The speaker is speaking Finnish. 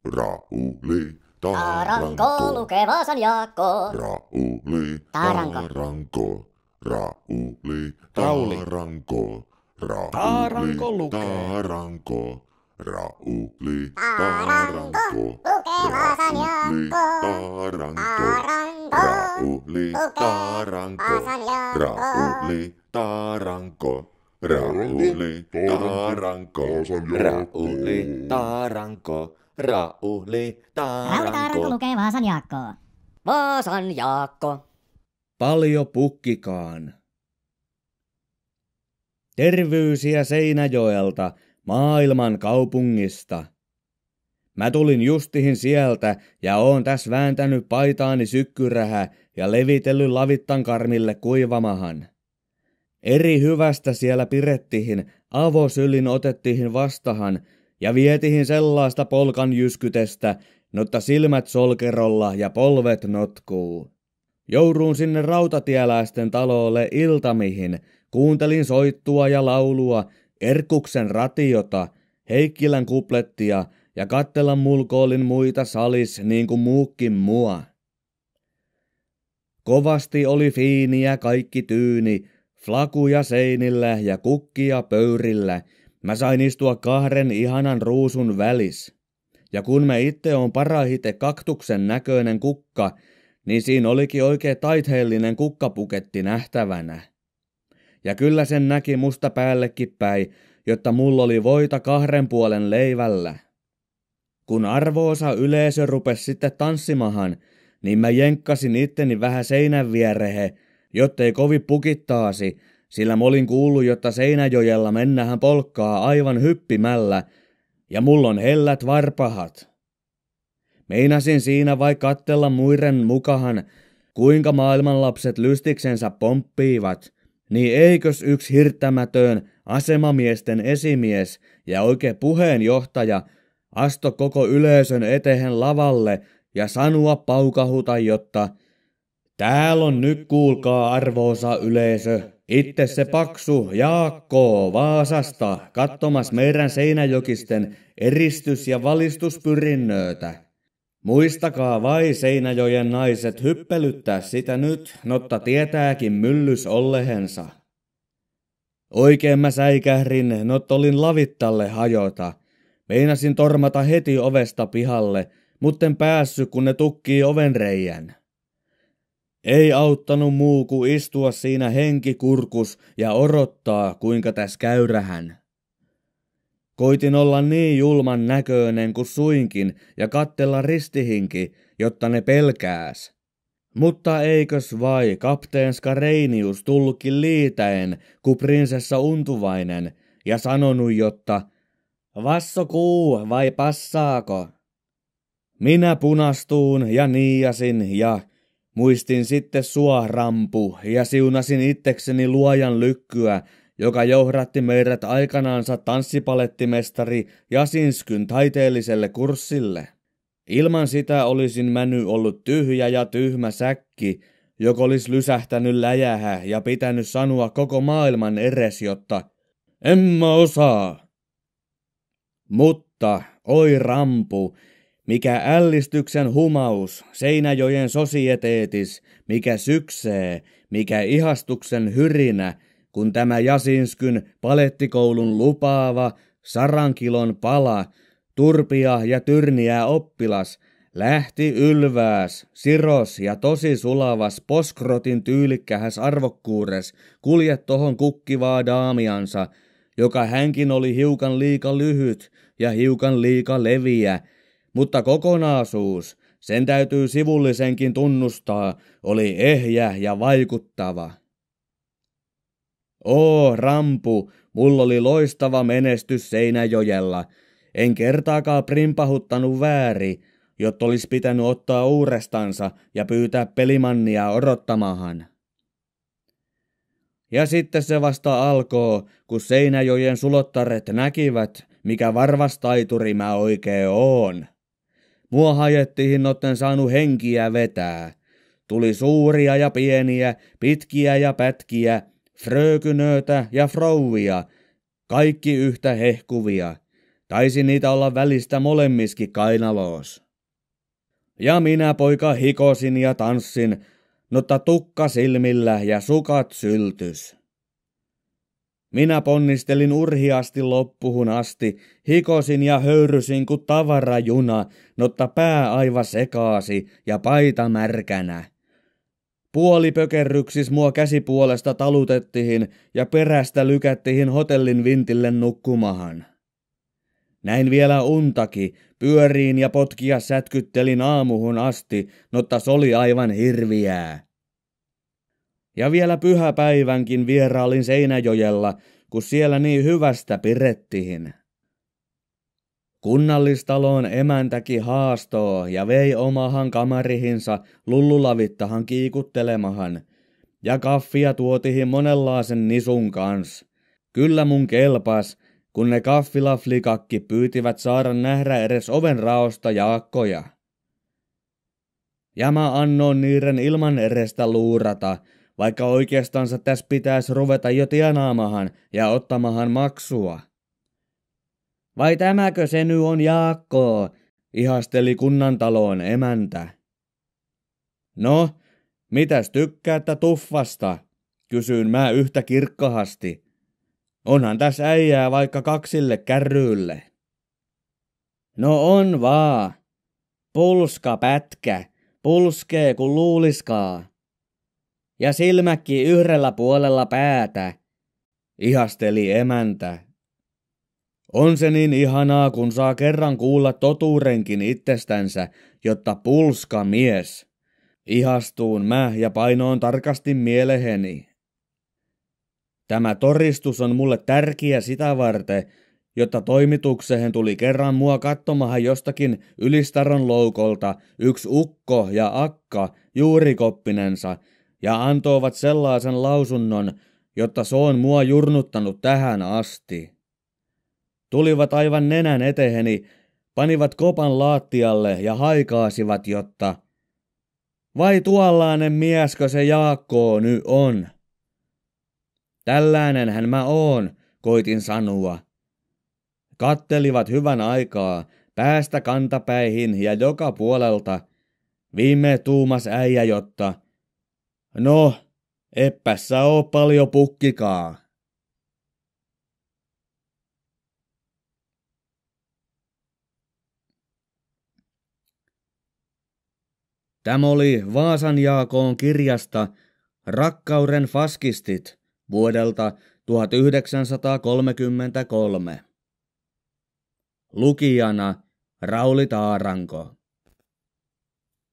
Rauli, Taranko, Vaasan Jaakko. Rauli, Taranko. Taranko, Rauli, Rauli. Taranko. Rauli, Taranko lukee. Taranko, Rauli, Taranko. Lukevasan Jaakko. Taranko, Rauli, Taranko. Rauli, Taranko. Rauli Taaranko. Rauli Taaranko. Rauli Taaranko. Rauli Taranko lukee Vaasan Jaakko. Vaasan Jaakko. Paljon pukkikaan. Terveysiä Seinäjoelta, maailman kaupungista. Mä tulin justihin sieltä ja oon täs vääntänyt paitaani sykkyrähä ja levitellyt lavittan karmille kuivamahan. Eri hyvästä siellä pirettihin, avosylin otettihin vastahan, ja vietihin sellaista polkan jyskytestä, notta silmät solkerolla ja polvet notkuu. Jouruun sinne rautatieläisten talolle iltamihin, kuuntelin soittua ja laulua, Erkuksen ratiota, Heikkilän kuplettia ja kattella mulkoolin muita salis niin kuin muukin mua. Kovasti oli fiiniä kaikki tyyni, Flakuja seinillä ja kukkia pöyrillä. Mä sain istua kahden ihanan ruusun välis. Ja kun me itte on parahite kaktuksen näköinen kukka, niin siinä olikin oikein taiteellinen kukkapuketti nähtävänä. Ja kyllä sen näki musta päällekin päin, jotta mulla oli voita kahden puolen leivällä. Kun arvoosa yleisö rupes sitten tanssimahan, niin mä jenkkasin itteni vähän seinän vierehe, jottei kovi pukittaasi, sillä mä olin kuullut, jotta Seinäjojella mennähän polkkaa aivan hyppimällä, ja mulla on hellät varpahat. Meinasin siinä vai kattella muiren mukahan, kuinka maailmanlapset lystiksensä pomppiivat, niin eikös yksi hirttämätön asemamiesten esimies ja oikein puheenjohtaja asto koko yleisön etehen lavalle ja sanua paukahuta, jotta – Täällä on nyt kuulkaa arvoosa yleisö, itse se paksu Jaakko Vaasasta kattomas meidän Seinäjokisten eristys- ja valistuspyrinnöötä. Muistakaa vai Seinäjojen naiset hyppelyttää sitä nyt, notta tietääkin myllys ollehensa. Oikein mä säikährin, not olin lavittalle hajota. Meinasin tormata heti ovesta pihalle, mutten päässy kun ne tukkii oven reijän. Ei auttanut muu kuin istua siinä henkikurkus ja orottaa, kuinka täs käyrähän. Koitin olla niin julman näköinen kuin suinkin ja kattella ristihinki, jotta ne pelkääs. Mutta eikös vai kapteenska Reinius tullutkin liitäen, ku prinsessa Untuvainen, ja sanonut, jotta Vasso kuu vai passaako? Minä punastuun ja niiasin ja Muistin sitten sua, rampu, ja siunasin itsekseni luojan lykkyä, joka johdatti meidät aikanaansa tanssipalettimestari Jasinskyn taiteelliselle kurssille. Ilman sitä olisin mäny ollut tyhjä ja tyhmä säkki, joka olisi lysähtänyt läjähä ja pitänyt sanoa koko maailman eres, jotta en mä osaa. Mutta, oi rampu, mikä ällistyksen humaus, Seinäjojen sosieteetis, mikä syksee, mikä ihastuksen hyrinä, kun tämä Jasinskyn palettikoulun lupaava sarankilon pala, turpia ja tyrniä oppilas, lähti ylvääs, siros ja tosi sulavas poskrotin tyylikkähäs arvokkuures, kuljet tohon kukkivaa daamiansa, joka hänkin oli hiukan liika lyhyt ja hiukan liika leviä, mutta kokonaisuus, sen täytyy sivullisenkin tunnustaa, oli ehjä ja vaikuttava. Oo, Rampu, mulla oli loistava menestys Seinäjojella. En kertaakaan primpahuttanut väärin, jotta olisi pitänyt ottaa uurestansa ja pyytää pelimannia odottamahan. Ja sitten se vasta alkoi, kun Seinäjojen sulottaret näkivät, mikä varvastaituri mä oikee oon. Mua hajettiin notten saanut henkiä vetää. Tuli suuria ja pieniä, pitkiä ja pätkiä, fröökynöötä ja frouvia, kaikki yhtä hehkuvia. Taisi niitä olla välistä molemmiski kainaloos. Ja minä poika hikosin ja tanssin, notta tukka silmillä ja sukat syltys. Minä ponnistelin urhiasti loppuhun asti, hikosin ja höyrysin kuin tavarajuna, notta pää aiva sekaasi ja paita märkänä. Puoli pökerryksis mua käsipuolesta talutettiin ja perästä lykättihin hotellin vintille nukkumahan. Näin vielä untaki, pyöriin ja potkia sätkyttelin aamuhun asti, notta soli oli aivan hirviää. Ja vielä pyhäpäivänkin vierailin Seinäjojella, kun siellä niin hyvästä pirettiin. Kunnallistaloon emäntäki haastoo ja vei omahan kamarihinsa lullulavittahan kiikuttelemahan, ja kaffia tuotihin monenlaisen nisun kans. Kyllä mun kelpas, kun ne kaffilaflikakki pyytivät saada nähdä edes oven raosta jaakkoja. Ja mä annoin niiden ilman edestä luurata, vaikka oikeastansa tässä pitäisi ruveta jo tienaamahan ja ottamahan maksua. Vai tämäkö se nyt on Jaakko, ihasteli kunnantaloon emäntä. No, mitäs tykkäätä tuffasta, kysyin mä yhtä kirkkahasti. Onhan tässä äijää vaikka kaksille kärryille. No on vaan. Pulska pätkä, pulskee kun luuliskaa ja silmäkki yhdellä puolella päätä, ihasteli emäntä. On se niin ihanaa, kun saa kerran kuulla totuurenkin itsestänsä, jotta pulska mies. Ihastuun mä ja painoon tarkasti mieleheni. Tämä toristus on mulle tärkeä sitä varten, jotta toimitukseen tuli kerran mua katsomahan jostakin ylistaron loukolta yksi ukko ja akka juurikoppinensa – ja antoivat sellaisen lausunnon, jotta se on mua jurnuttanut tähän asti. Tulivat aivan nenän eteheni, panivat kopan laattialle ja haikaasivat, jotta vai tuollainen mieskö se Jaakko ny on? Tällainenhän mä oon, koitin sanoa. Kattelivat hyvän aikaa, päästä kantapäihin ja joka puolelta. Viime tuumas äijä, jotta – No, eppässä oo paljon pukkikaa. Tämä oli Vaasan Jaakoon kirjasta Rakkauden faskistit vuodelta 1933. Lukijana Rauli Taaranko.